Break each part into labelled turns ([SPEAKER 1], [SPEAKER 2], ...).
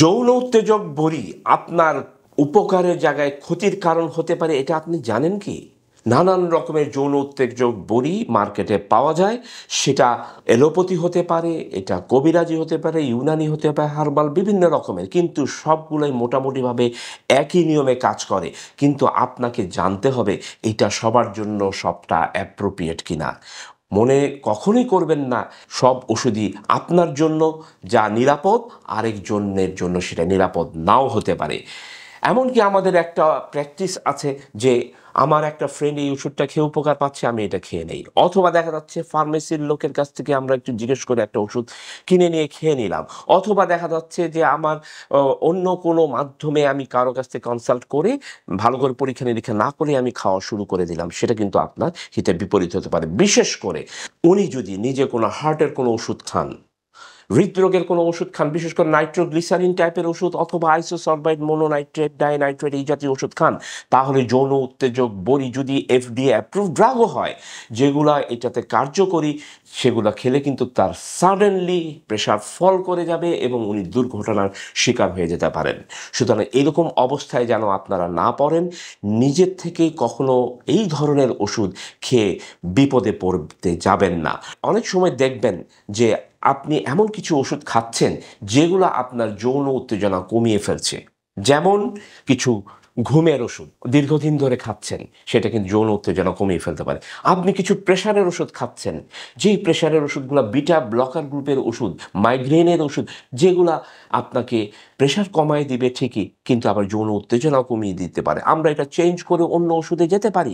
[SPEAKER 1] যৌন উত্তেজক বড়ি আপনার উপকারের জায়গায় ক্ষতির কারণ হতে পারে এটা আপনি জানেন কি নানান রকমের যৌন উত্তেজক বড়ি মার্কেটে পাওয়া যায় সেটা এলোপতি হতে পারে এটা কবিরাজি হতে পারে ইউনানি হতে পারে হার্বাল বিভিন্ন রকমের কিন্তু সবগুলোই মোটামুটিভাবে একই নিয়মে কাজ করে কিন্তু আপনাকে জানতে হবে এটা সবার জন্য সবটা অ্যাপ্রোপ্রিয়েট কিনা মনে কখনোই করবেন না সব ওষুধই আপনার জন্য যা নিরাপদ আরেকজনের জন্য সেটা নিরাপদ নাও হতে পারে এমনকি আমাদের একটা প্র্যাকটিস আছে যে আমার একটা ফ্রেন্ড এই ওষুধটা খেয়ে উপকার পাচ্ছে আমি এটা খেয়ে নেই অথবা দেখা যাচ্ছে ফার্মেসির লোকের কাছ থেকে আমরা একটু জিজ্ঞেস করে একটা ওষুধ কিনে নিয়ে খেয়ে নিলাম অথবা দেখা যাচ্ছে যে আমার অন্য কোনো মাধ্যমে আমি কারো কাছ থেকে কনসাল্ট করে ভালো করে পরীক্ষা নিরীক্ষা না করে আমি খাওয়া শুরু করে দিলাম সেটা কিন্তু আপনার হিতে বিপরীত হতে পারে বিশেষ করে উনি যদি নিজে কোনো হার্টের কোনো ওষুধ খান হৃদরোগের কোনো ওষুধ খান বিশেষ করে নাইট্রোগ্লিসারিন টাইপের ওষুধ অথবা আইসোসলভাইড মোনোনাইট্রেট ডাইনাইট্রেট এই জাতীয় ওষুধ খান তাহলে যৌন উত্তেজক বড়ি যদি এফডিএ অ্যাপ্রুভ ড্রাগও হয় যেগুলা এটাতে কার্যকরী সেগুলো খেলে কিন্তু তার সাডেনলি প্রেশার ফল করে যাবে এবং উনি দুর্ঘটনার শিকার হয়ে যেতে পারেন সুতরাং এরকম অবস্থায় যেন আপনারা না পড়েন নিজের থেকে কখনো এই ধরনের ওষুধ খেয়ে বিপদে পড়তে যাবেন না অনেক সময় দেখবেন যে আপনি এমন কিছু ওষুধ খাচ্ছেন যেগুলো আপনার যৌন উত্তেজনা কমিয়ে ফেলছে যেমন কিছু ঘুমের ওষুধ দীর্ঘদিন ধরে খাচ্ছেন সেটা কিন্তু যৌন উত্তেজনা কমিয়ে ফেলতে পারে আপনি কিছু প্রেশারের ওষুধ খাচ্ছেন যেই প্রেশারের ওষুধগুলো বিটা ব্লকার গ্রুপের ওষুধ মাইগ্রেনের ওষুধ যেগুলা আপনাকে প্রেশার কমায় দিবে ঠিকই কিন্তু আবার যৌন উত্তেজনা কমিয়ে দিতে পারে আমরা এটা চেঞ্জ করে অন্য ওষুধে যেতে পারি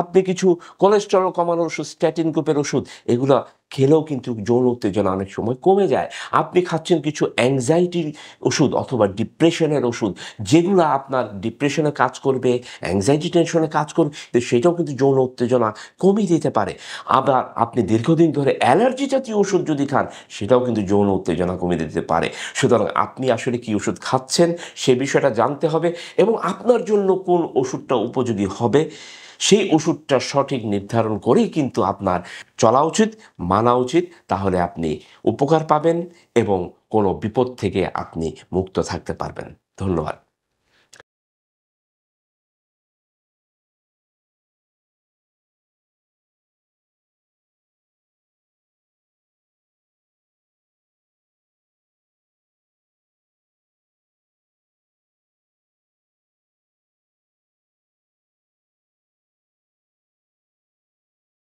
[SPEAKER 1] আপনি কিছু কোলেস্টেরল কমানোর ওষুধ স্ট্যাটিন গ্রুপের ওষুধ এগুলা খেলেও কিন্তু যৌন উত্তেজনা অনেক সময় কমে যায় আপনি খাচ্ছেন কিছু অ্যাংজাইটির ওষুধ অথবা ডিপ্রেশনের ওষুধ যেগুলো আপনার ডিপ্রেশনে কাজ করবে অ্যাংজাইটি টেনশনে কাজ করবে সেটাও কিন্তু যৌন উত্তেজনা কমিয়ে দিতে পারে আবার আপনি দীর্ঘদিন ধরে অ্যালার্জি জাতীয় ওষুধ যদি খান সেটাও কিন্তু যৌন উত্তেজনা কমিয়ে দিতে পারে সুতরাং আপনি আসলে কি ওষুধ খাচ্ছেন সে বিষয়টা জানতে হবে এবং আপনার জন্য কোন ওষুধটা উপযোগী হবে সেই ওষুধটা সঠিক নির্ধারণ করেই কিন্তু আপনার চলা উচিত মানা উচিত তাহলে আপনি উপকার পাবেন এবং কোনো বিপদ থেকে আপনি মুক্ত থাকতে পারবেন ধন্যবাদ